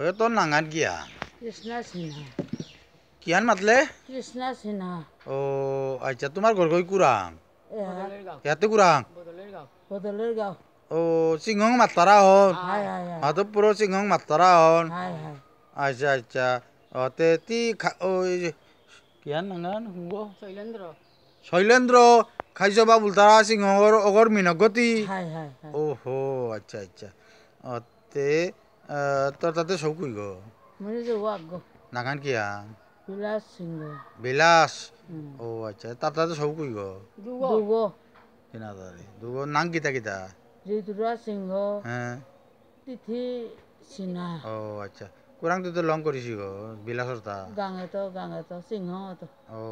होय तो नांगात गिया কৃষ্ণা সিনহা কিয়ান মাতলে কৃষ্ণা সিনহা ও আচ্ছা তোমার ঘর কই কুরাং ইয়াতে কুরাং বদলের গাঁও ও সিংহং মাতারা হন মাধবপুর সিংহং মাতারা হন আচ্ছা আচ্ছা ও তে তি ওই কিয়ান নাঙ্গান হুঙ্গ শৈলেন্দ্র শৈলেন্দ্র খাইছ বা বুলতারা সিংহর অগর মিনগতি ওহো আচ্ছা আচ্ছা তে তোর তাতে সব কই গো যে ওয়াক গো নাগান কিয়া বিলাস সিংহ বিলাস ও আচ্ছা তার তাতে সব কই গো দুগ কিনা তারে দুগ নাম কিতা কিতা সিংহ তিথি সিনহা ও আচ্ছা কোরাং তো লং করিছি গো বিলাসর তা গাঙে তো গাঙে তো সিংহ তো ও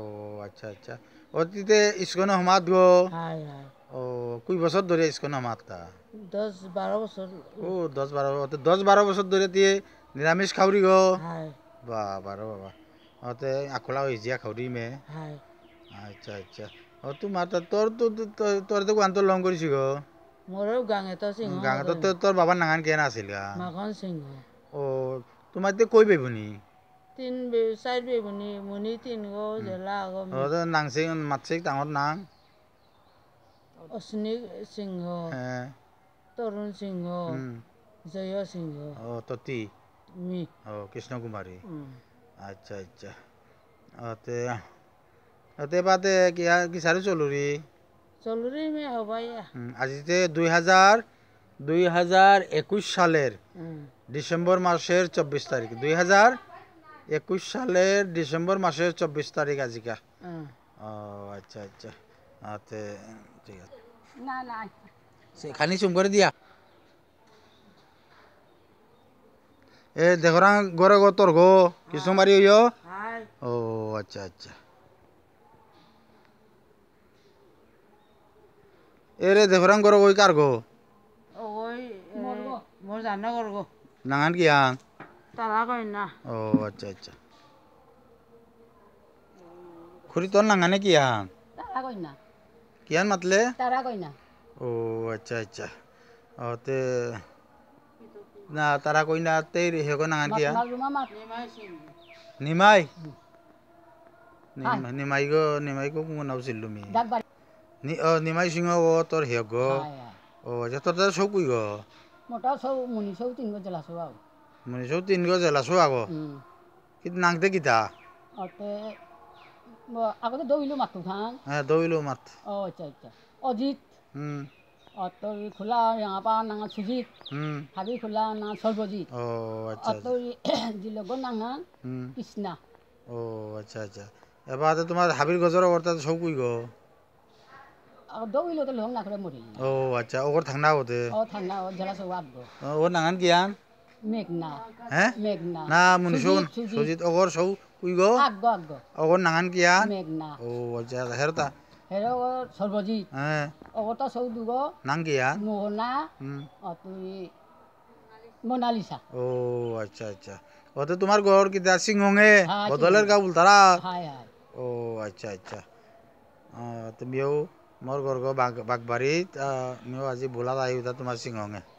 আচ্ছা আচ্ছা অতীতে ইস্কন সমাদ গো হাই হায় কুই বছর ধরে আইসক না মাতটা দশ বারো বছর ও দশ বারো দশ বারো বছর ধরে তুই নিরামিষ খাওরি গো বা বারো বাবা অতে আখলা হইজিয়া খাওরি মে আচ্ছা আচ্ছা অ তোমার তো তোর তো তোর তো গান তো লং করিছি গো মোর গাঙে তো সিং গাঙে তো তো তোর বাবা নাঙান কেন আছিল গা মাখন সিং ও তোমার তো কই বেবুনি তিন বে সাইড বেবুনি মুনি তিন গো জেলা গো ও তো নাংসিং মাছিক ডাঙর নাং অশ্বিনী সিংহ হ্যাঁ তরুণ সিংহ জয়া সিংহ ও ততি মি ও কৃষ্ণ কুমারী আচ্ছা আচ্ছা অতে অতে বাদে কি কি সারি চলুরি চলুরি মে হবাইয়া আজিতে দুই হাজার দুই হাজার একুশ সালের ডিসেম্বর মাসের চব্বিশ তারিখ দুই হাজার একুশ সালের ডিসেম্বর মাসের চব্বিশ তারিখ আজিকা ও আচ্ছা আচ্ছা আতে ঠিক আছে না না আচ্ছা। সে খানি চুম করে দিয়া এ দেখরা গরে গো তোর গো কিছু মারি হইও ও আচ্ছা আচ্ছা এরে দেখরাং গরে গই কার গো ওই মোর জানা গর গো নাঙান কি আং তারা কই না ও আচ্ছা আচ্ছা খুরি তোর নাঙানে কি আং তারা কই না কিয়ান মাতলে তারা কইনা ও আচ্ছা আচ্ছা ও তে না তারা কইনা তে হে কইনা আন কিয়া নিমাই নিমাই গো নিমাই গো মু নাও তুমি নি ও নিমাই সিংহ ও তোর হে গো ও আচ্ছা তোর তো সব কই গো মোটা সব মুনি সব তিন গো জেলা সব মুনি সব তিন গো জেলা সব আগো কি নাংতে কিতা অতে আগতে দৌৰিলো মাতো ধান দৌৰিলো মাত অঁ আচ্ছা আচ্ছা অজিত অতর খোলা यहाँ पा ना सुजीत हबी খোলা ना সর্বজিৎ ও আচ্ছা অতর দিল গো না কৃষ্ণা ও আচ্ছা আচ্ছা এবার তো তোমার হাবির গজর অর্থাৎ সব কই গো দৌইলো তো লং না করে মরি ও আচ্ছা ওর থাকনা হতে ও থাকনা ও জলা সব আপ গো ও নাঙ্গান কিয়ান মেঘনা হ্যাঁ মেঘনা না মনুষন সুজিত ওর সব কুইগো আগগো আগগো অগো নাঙান গা বলতারা হাই হাই ও আচ্ছা আচ্ছা অ তুমিও আজি ভোলা আহিবা তোমার সিংহে